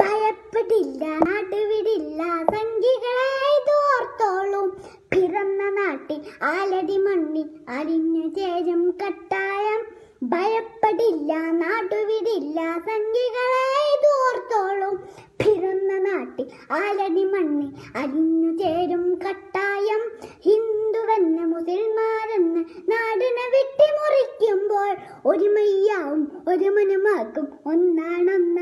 ഭയപ്പെടില്ല നടുവിടില്ല സംഖികളെ തോർത്തോളും പിറന്ന നാട്ടിൽ ആലടി മണ്ണിൽ അരിഞ്ഞു ചേരും കട്ടായം ഭയപ്പെടില്ല നാടുവിടില്ല സംഖികളെ തോർത്തോളും പിറന്ന നാട്ടിൽ ആലടി മണ്ണിൽ അരിഞ്ഞു ചേരും കട്ടായം ഹിന്ദുവെന്ന മുതിൽമാരെന്ന് നാടിനെ വെട്ടിമുറിക്കുമ്പോൾ ഒരുമയ്യാവും ഒരു മനുമാക്കും ഒന്നാണെന്ന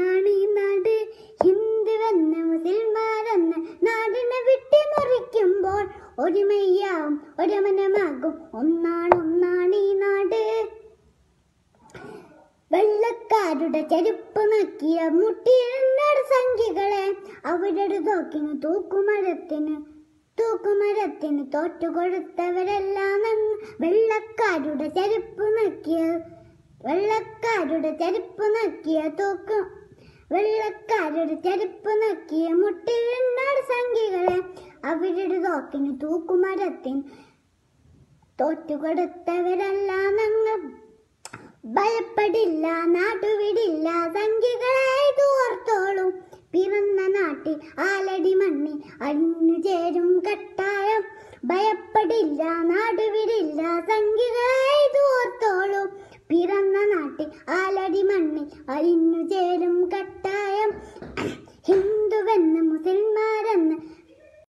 ഓർക്കുമ്പോൾ ഒരമനമാകും ഒന്നാണ് ഒന്നാണ് ഈ നാട് വെള്ളക്കാരുടെ ചെരുപ്പ് നക്കിയ മുട്ടിയിരണ്ടര സംഖ്യകളെ അവരുടെ തോക്കിന് തൂക്കുമരത്തിന് തൂക്കുമരത്തിന് തോറ്റുകൊടുത്തവരെല്ലാം വെള്ളക്കാരുടെ ചെരുപ്പ് നക്കിയ വെള്ളക്കാരുടെ ചെരുപ്പ് നക്കിയ തൂക്കും വെള്ളക്കാരുടെ ചെരുപ്പ് നക്കിയ മുട്ടിയിരണ്ടര സംഖ്യകളെ അവരുടെ തോക്കിന് തൂക്കുമരത്തിൻ തോറ്റുകൊടുത്തവരല്ല ഞങ്ങൾ ഭയപ്പെടില്ല നാടുവിടില്ല സംഖ്യകളെ തോർത്തോളും പിറന്ന നാട്ടിൽ ആലടി മണ്ണി അണിഞ്ഞു ചേരും കട്ടായം ഭയപ്പെടില്ല നാടുവിടില്ല സംഖ്യകളെ തോർത്തോളും പിറന്ന നാട്ടിൽ ആലടി മണ്ണിൽ അഴിഞ്ഞു ചേരും കട്ടായം